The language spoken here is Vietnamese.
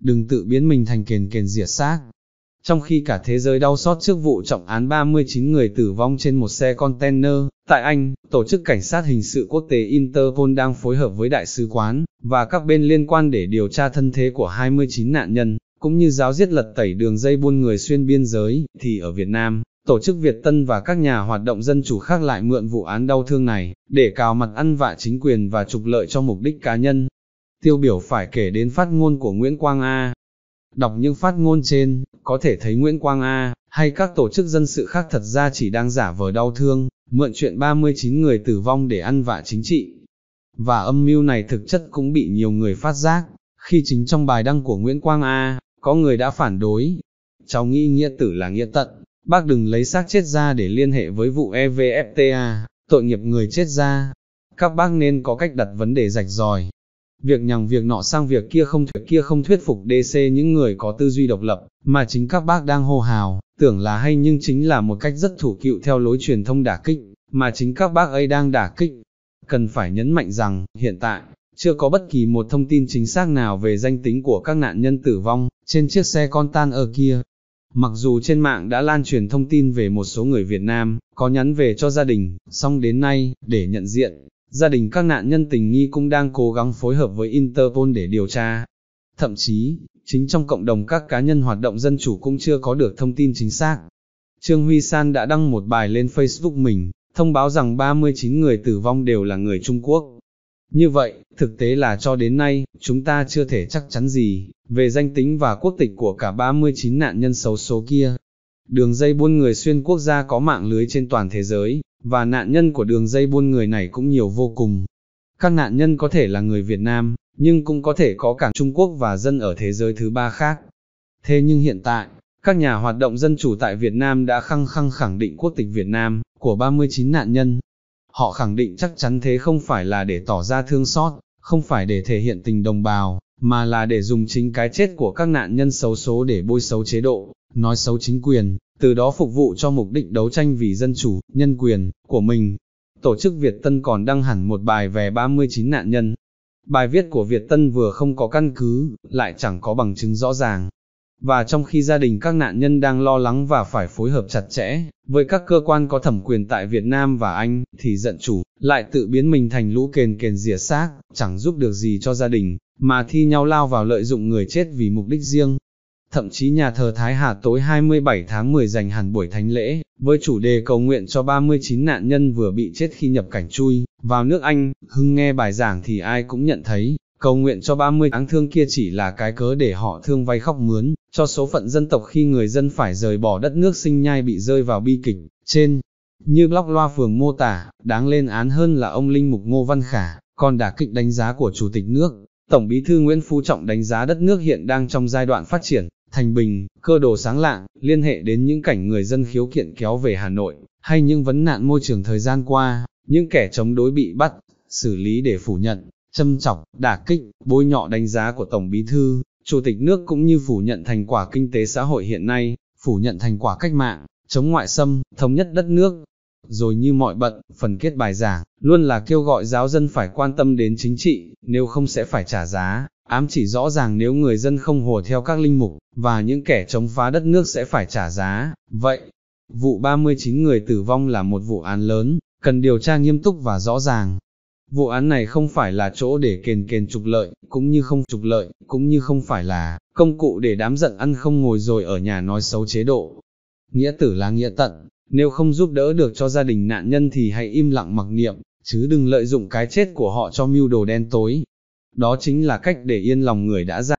đừng tự biến mình thành kền kền diệt xác. Trong khi cả thế giới đau xót trước vụ trọng án 39 người tử vong trên một xe container, tại Anh, Tổ chức Cảnh sát Hình sự Quốc tế Interpol đang phối hợp với Đại sứ quán và các bên liên quan để điều tra thân thế của 29 nạn nhân, cũng như giáo giết lật tẩy đường dây buôn người xuyên biên giới, thì ở Việt Nam, Tổ chức Việt Tân và các nhà hoạt động dân chủ khác lại mượn vụ án đau thương này để cào mặt ăn vạ chính quyền và trục lợi cho mục đích cá nhân tiêu biểu phải kể đến phát ngôn của Nguyễn Quang A. Đọc những phát ngôn trên, có thể thấy Nguyễn Quang A, hay các tổ chức dân sự khác thật ra chỉ đang giả vờ đau thương, mượn chuyện 39 người tử vong để ăn vạ chính trị. Và âm mưu này thực chất cũng bị nhiều người phát giác, khi chính trong bài đăng của Nguyễn Quang A, có người đã phản đối. Cháu nghĩ nghĩa tử là nghĩa tận, bác đừng lấy xác chết ra để liên hệ với vụ EVFTA, tội nghiệp người chết ra. Các bác nên có cách đặt vấn đề rạch ròi, việc nhằng việc nọ sang việc kia không thuyết kia không thuyết phục DC những người có tư duy độc lập, mà chính các bác đang hô hào, tưởng là hay nhưng chính là một cách rất thủ cựu theo lối truyền thông đả kích, mà chính các bác ấy đang đả kích. Cần phải nhấn mạnh rằng, hiện tại, chưa có bất kỳ một thông tin chính xác nào về danh tính của các nạn nhân tử vong, trên chiếc xe con tan ở kia. Mặc dù trên mạng đã lan truyền thông tin về một số người Việt Nam, có nhắn về cho gia đình, song đến nay, để nhận diện, gia đình các nạn nhân tình nghi cũng đang cố gắng phối hợp với Interpol để điều tra. Thậm chí, chính trong cộng đồng các cá nhân hoạt động dân chủ cũng chưa có được thông tin chính xác. Trương Huy San đã đăng một bài lên Facebook mình, thông báo rằng 39 người tử vong đều là người Trung Quốc. Như vậy, thực tế là cho đến nay, chúng ta chưa thể chắc chắn gì về danh tính và quốc tịch của cả 39 nạn nhân xấu số kia. Đường dây buôn người xuyên quốc gia có mạng lưới trên toàn thế giới, và nạn nhân của đường dây buôn người này cũng nhiều vô cùng. Các nạn nhân có thể là người Việt Nam, nhưng cũng có thể có cả Trung Quốc và dân ở thế giới thứ ba khác. Thế nhưng hiện tại, các nhà hoạt động dân chủ tại Việt Nam đã khăng khăng khẳng định quốc tịch Việt Nam của 39 nạn nhân. Họ khẳng định chắc chắn thế không phải là để tỏ ra thương xót, không phải để thể hiện tình đồng bào, mà là để dùng chính cái chết của các nạn nhân xấu số để bôi xấu chế độ, nói xấu chính quyền, từ đó phục vụ cho mục đích đấu tranh vì dân chủ, nhân quyền, của mình. Tổ chức Việt Tân còn đăng hẳn một bài về 39 nạn nhân. Bài viết của Việt Tân vừa không có căn cứ, lại chẳng có bằng chứng rõ ràng. Và trong khi gia đình các nạn nhân đang lo lắng và phải phối hợp chặt chẽ với các cơ quan có thẩm quyền tại Việt Nam và Anh, thì giận chủ lại tự biến mình thành lũ kền kền rỉa xác, chẳng giúp được gì cho gia đình, mà thi nhau lao vào lợi dụng người chết vì mục đích riêng, thậm chí nhà thờ Thái Hà tối 27 tháng 10 dành hẳn buổi thánh lễ, với chủ đề cầu nguyện cho 39 nạn nhân vừa bị chết khi nhập cảnh chui, vào nước Anh, hưng nghe bài giảng thì ai cũng nhận thấy, cầu nguyện cho 30 áng thương kia chỉ là cái cớ để họ thương vay khóc mướn, cho số phận dân tộc khi người dân phải rời bỏ đất nước sinh nhai bị rơi vào bi kịch, trên. Như lóc loa phường mô tả, đáng lên án hơn là ông Linh Mục Ngô Văn Khả, còn đả kích đánh giá của Chủ tịch nước. Tổng bí thư Nguyễn Phú Trọng đánh giá đất nước hiện đang trong giai đoạn phát triển, Thành Bình, cơ đồ sáng lạng, liên hệ đến những cảnh người dân khiếu kiện kéo về Hà Nội, hay những vấn nạn môi trường thời gian qua, những kẻ chống đối bị bắt, xử lý để phủ nhận, châm chọc, đả kích, bôi nhọ đánh giá của Tổng Bí Thư, Chủ tịch nước cũng như phủ nhận thành quả kinh tế xã hội hiện nay, phủ nhận thành quả cách mạng, chống ngoại xâm, thống nhất đất nước. Rồi như mọi bận, phần kết bài giảng, luôn là kêu gọi giáo dân phải quan tâm đến chính trị, nếu không sẽ phải trả giá ám chỉ rõ ràng nếu người dân không hùa theo các linh mục, và những kẻ chống phá đất nước sẽ phải trả giá, vậy, vụ 39 người tử vong là một vụ án lớn, cần điều tra nghiêm túc và rõ ràng. Vụ án này không phải là chỗ để kền kền trục lợi, cũng như không trục lợi, cũng như không phải là công cụ để đám giận ăn không ngồi rồi ở nhà nói xấu chế độ. Nghĩa tử là nghĩa tận, nếu không giúp đỡ được cho gia đình nạn nhân thì hãy im lặng mặc niệm, chứ đừng lợi dụng cái chết của họ cho mưu đồ đen tối, đó chính là cách để yên lòng người đã ra